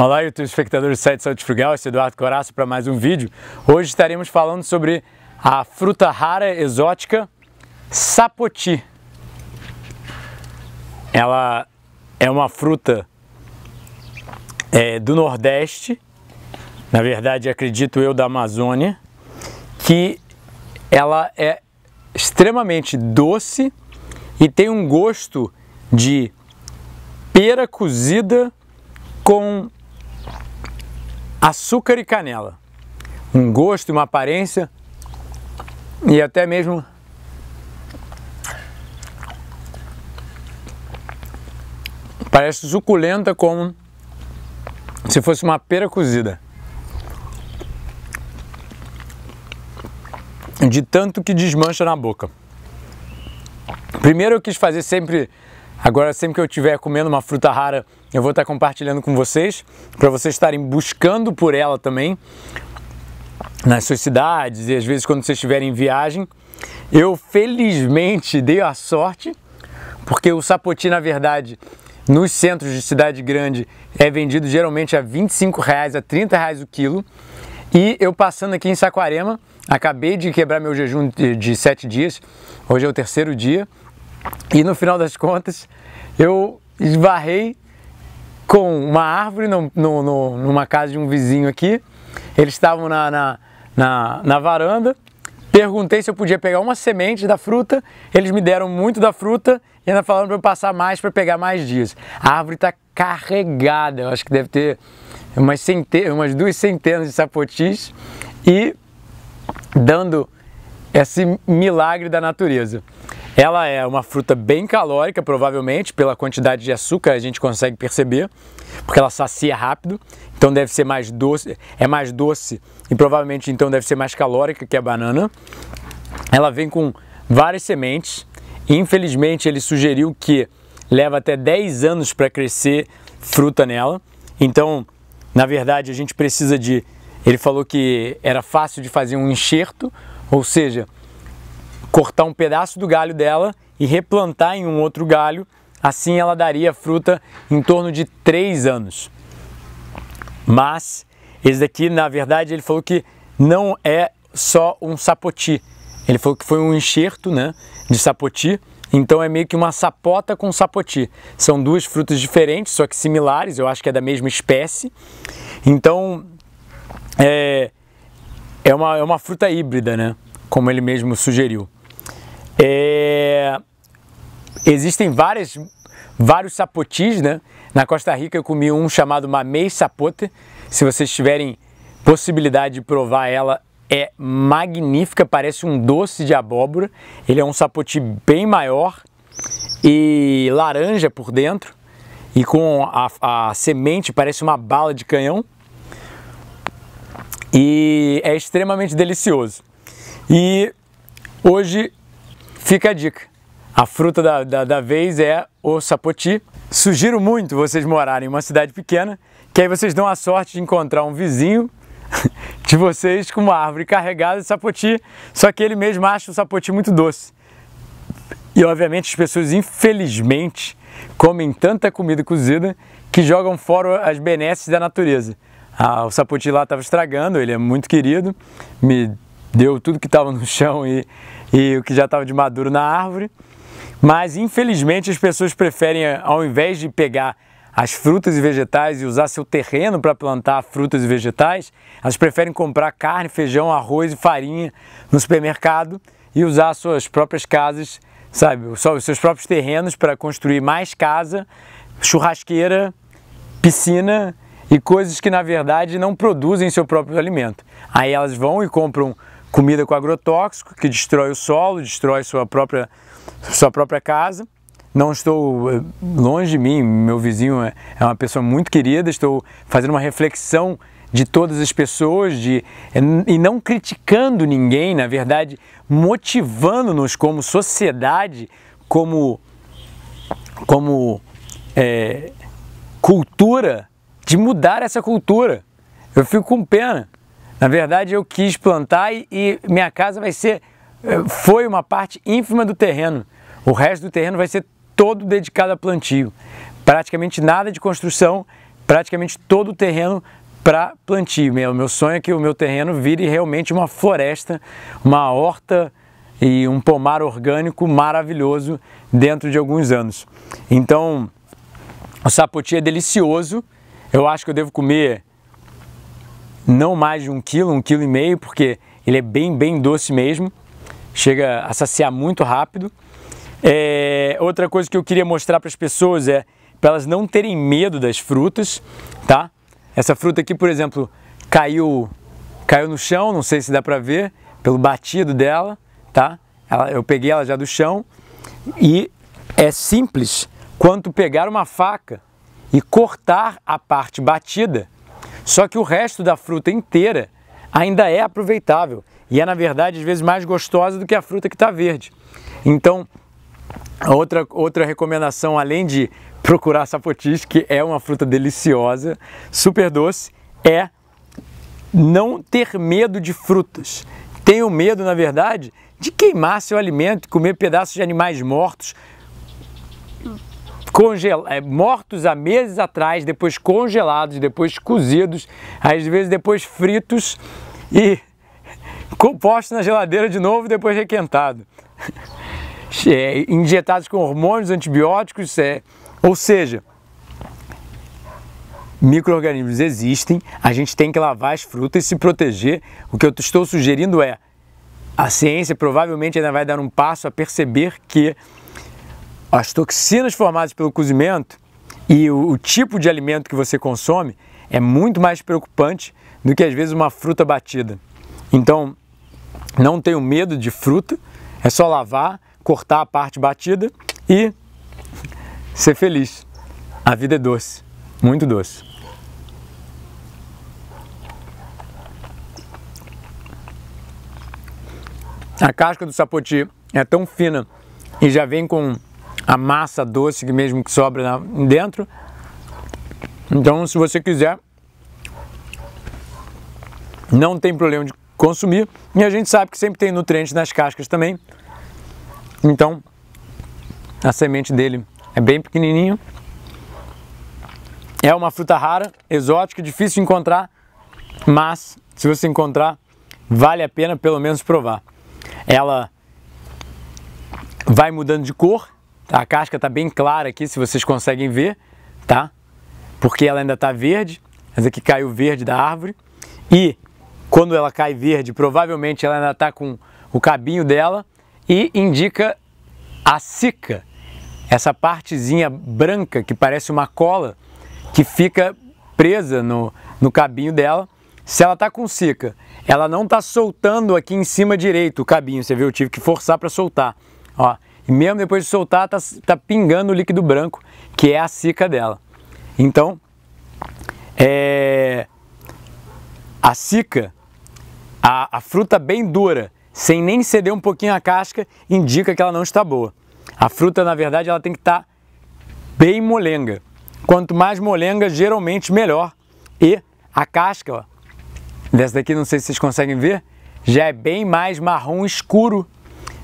Olá, YouTube espectadores do site Saúde Frugal, eu sou é Eduardo Coraço para mais um vídeo. Hoje estaremos falando sobre a fruta rara exótica sapoti. Ela é uma fruta é, do Nordeste, na verdade acredito eu da Amazônia, que ela é extremamente doce e tem um gosto de pera cozida com açúcar e canela. Um gosto, uma aparência e até mesmo parece suculenta como se fosse uma pera cozida. De tanto que desmancha na boca. Primeiro eu quis fazer sempre, agora sempre que eu estiver comendo uma fruta rara eu vou estar compartilhando com vocês, para vocês estarem buscando por ela também nas suas cidades e às vezes quando vocês estiverem em viagem. Eu felizmente dei a sorte, porque o sapoti, na verdade, nos centros de cidade grande é vendido geralmente a 25 reais a 30 reais o quilo. E eu passando aqui em Saquarema, acabei de quebrar meu jejum de, de sete dias, hoje é o terceiro dia, e no final das contas eu esbarrei com uma árvore no, no, no, numa casa de um vizinho aqui. Eles estavam na, na, na, na varanda. Perguntei se eu podia pegar uma semente da fruta. Eles me deram muito da fruta e ainda falaram para eu passar mais para pegar mais dias. A árvore está carregada. Eu acho que deve ter umas, centenas, umas duas centenas de sapotis e dando esse milagre da natureza. Ela é uma fruta bem calórica, provavelmente, pela quantidade de açúcar a gente consegue perceber, porque ela sacia rápido, então deve ser mais doce, é mais doce e provavelmente então deve ser mais calórica que a banana. Ela vem com várias sementes, infelizmente ele sugeriu que leva até 10 anos para crescer fruta nela, então na verdade a gente precisa de. Ele falou que era fácil de fazer um enxerto, ou seja, cortar um pedaço do galho dela e replantar em um outro galho, assim ela daria fruta em torno de 3 anos. Mas esse daqui, na verdade, ele falou que não é só um sapoti. Ele falou que foi um enxerto né, de sapoti, então é meio que uma sapota com sapoti. São duas frutas diferentes, só que similares, eu acho que é da mesma espécie. Então é, é, uma, é uma fruta híbrida, né? Como ele mesmo sugeriu. É... Existem várias, vários sapotis, né? Na Costa Rica eu comi um chamado mamei sapote. Se vocês tiverem possibilidade de provar ela, é magnífica, parece um doce de abóbora. Ele é um sapoti bem maior e laranja por dentro e com a, a semente parece uma bala de canhão e é extremamente delicioso. E hoje Fica a dica. A fruta da, da, da vez é o sapoti. Sugiro muito vocês morarem em uma cidade pequena, que aí vocês dão a sorte de encontrar um vizinho de vocês com uma árvore carregada de sapoti, só que ele mesmo acha o sapoti muito doce. E obviamente as pessoas, infelizmente, comem tanta comida cozida que jogam fora as benesses da natureza. Ah, o sapoti lá estava estragando, ele é muito querido, me deu tudo que estava no chão e, e o que já estava de maduro na árvore. Mas infelizmente as pessoas preferem, ao invés de pegar as frutas e vegetais e usar seu terreno para plantar frutas e vegetais, elas preferem comprar carne, feijão, arroz e farinha no supermercado e usar suas próprias casas, sabe, os seus próprios terrenos para construir mais casa, churrasqueira, piscina e coisas que na verdade não produzem seu próprio alimento. Aí elas vão e compram comida com agrotóxico, que destrói o solo, destrói sua própria, sua própria casa. Não estou eh, longe de mim, meu vizinho é, é uma pessoa muito querida, estou fazendo uma reflexão de todas as pessoas de, eh, e não criticando ninguém, na verdade, motivando-nos como sociedade, como, como é, cultura, de mudar essa cultura. Eu fico com pena. Na verdade, eu quis plantar e, e minha casa vai ser, eh, foi uma parte ínfima do terreno. O resto do terreno vai ser todo dedicado a plantio. Praticamente nada de construção, praticamente todo o terreno para plantio. Meu, meu sonho é que o meu terreno vire realmente uma floresta, uma horta e um pomar orgânico maravilhoso dentro de alguns anos. Então, o sapoti é delicioso. Eu acho que eu devo comer não mais de um quilo, um quilo e meio, porque ele é bem, bem doce mesmo, chega a saciar muito rápido. É, outra coisa que eu queria mostrar para as pessoas é para elas não terem medo das frutas, tá? Essa fruta aqui, por exemplo, caiu, caiu no chão, não sei se dá para ver, pelo batido dela, tá? Ela, eu peguei ela já do chão e é simples quanto pegar uma faca e cortar a parte batida só que o resto da fruta inteira ainda é aproveitável e é, na verdade, às vezes mais gostosa do que a fruta que está verde. Então, outra, outra recomendação, além de procurar sapotis, que é uma fruta deliciosa, super doce, é não ter medo de frutas. Tenho medo, na verdade, de queimar seu alimento, comer pedaços de animais mortos, congel... Eh, mortos há meses atrás, depois congelados, depois cozidos, às vezes depois fritos e compostos na geladeira de novo depois requentado. É, injetados com hormônios, antibióticos, é, ou seja, micro-organismos existem, a gente tem que lavar as frutas e se proteger. O que eu estou sugerindo é, a ciência provavelmente ainda vai dar um passo a perceber que as toxinas formadas pelo cozimento e o, o tipo de alimento que você consome é muito mais preocupante do que às vezes uma fruta batida. Então, não tenho medo de fruta, é só lavar, cortar a parte batida e ser feliz. A vida é doce, muito doce. A casca do sapoti é tão fina e já vem com a massa doce que mesmo que sobra dentro. Então, se você quiser, não tem problema de consumir. E a gente sabe que sempre tem nutrientes nas cascas também. Então, a semente dele é bem pequenininho. É uma fruta rara, exótica, difícil de encontrar, mas se você encontrar, vale a pena pelo menos provar. Ela vai mudando de cor, a casca está bem clara aqui, se vocês conseguem ver, tá? Porque ela ainda está verde, mas aqui caiu verde da árvore. E quando ela cai verde, provavelmente ela ainda está com o cabinho dela e indica a cica, essa partezinha branca que parece uma cola que fica presa no, no cabinho dela. Se ela está com cica, ela não está soltando aqui em cima direito o cabinho, você viu? Eu tive que forçar para soltar. Ó, e mesmo depois de soltar, tá, tá pingando o líquido branco, que é a cica dela. Então, é... a cica, a, a fruta bem dura, sem nem ceder um pouquinho a casca, indica que ela não está boa. A fruta, na verdade, ela tem que estar tá bem molenga. Quanto mais molenga, geralmente melhor. E a casca, ó, dessa daqui, não sei se vocês conseguem ver, já é bem mais marrom escuro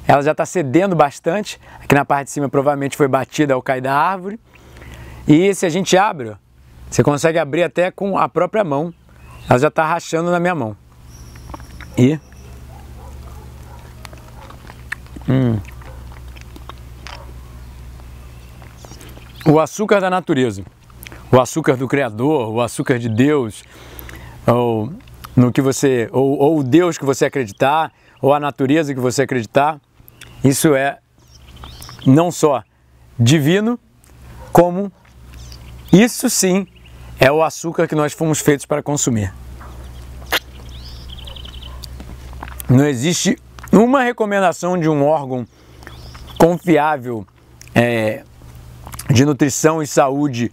ela já está cedendo bastante. Aqui na parte de cima provavelmente foi batida ao cair da árvore. E se a gente abre, você consegue abrir até com a própria mão. Ela já está rachando na minha mão. E... Hum. O açúcar da natureza. O açúcar do Criador, o açúcar de Deus, ou no que você, ou, ou o Deus que você acreditar, ou a natureza que você acreditar. Isso é não só divino, como isso sim é o açúcar que nós fomos feitos para consumir. Não existe uma recomendação de um órgão confiável é, de nutrição e saúde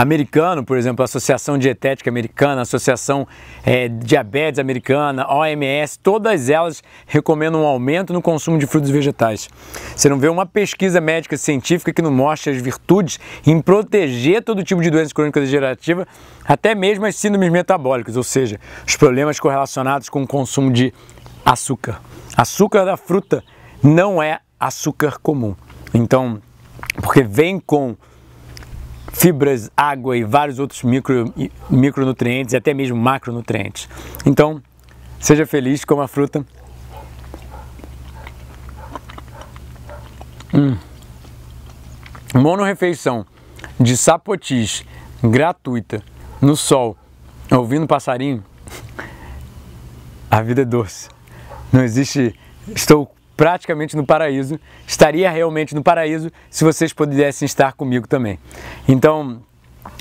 americano, por exemplo, a Associação Dietética Americana, a Associação é, Diabetes Americana, OMS, todas elas recomendam um aumento no consumo de frutas e vegetais. Você não vê uma pesquisa médica científica que não mostre as virtudes em proteger todo tipo de doença crônica degenerativa, até mesmo as síndromes metabólicas, ou seja, os problemas correlacionados com o consumo de açúcar. Açúcar da fruta não é açúcar comum. Então, porque vem com fibras, água e vários outros micro, micronutrientes e até mesmo macronutrientes. Então, seja feliz, coma a fruta. Hum. refeição de sapotis gratuita no sol, ouvindo passarinho, a vida é doce. Não existe. Estou praticamente no paraíso, estaria realmente no paraíso se vocês pudessem estar comigo também. Então,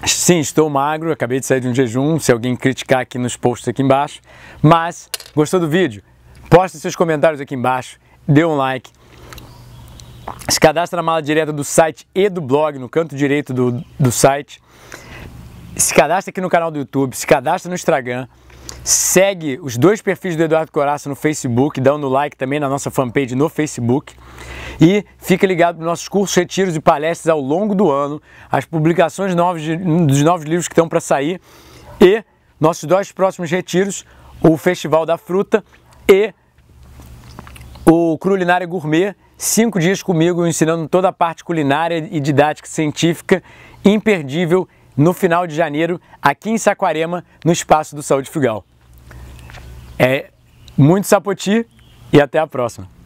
Sim, estou magro, acabei de sair de um jejum, se alguém criticar aqui nos posts aqui embaixo, mas gostou do vídeo? Posta seus comentários aqui embaixo, dê um like, se cadastra na mala direta do site e do blog, no canto direito do, do site, se cadastra aqui no canal do YouTube, se cadastra no Instagram, Segue os dois perfis do Eduardo Coraça no Facebook, dando like também na nossa fanpage no Facebook. E fica ligado para nossos cursos, retiros e palestras ao longo do ano, as publicações novos de, dos novos livros que estão para sair e nossos dois próximos retiros, o Festival da Fruta e o Culinária Gourmet, cinco dias comigo ensinando toda a parte culinária e didática científica imperdível no final de janeiro, aqui em Saquarema, no espaço do Saúde Frugal. É muito sapoti e até a próxima!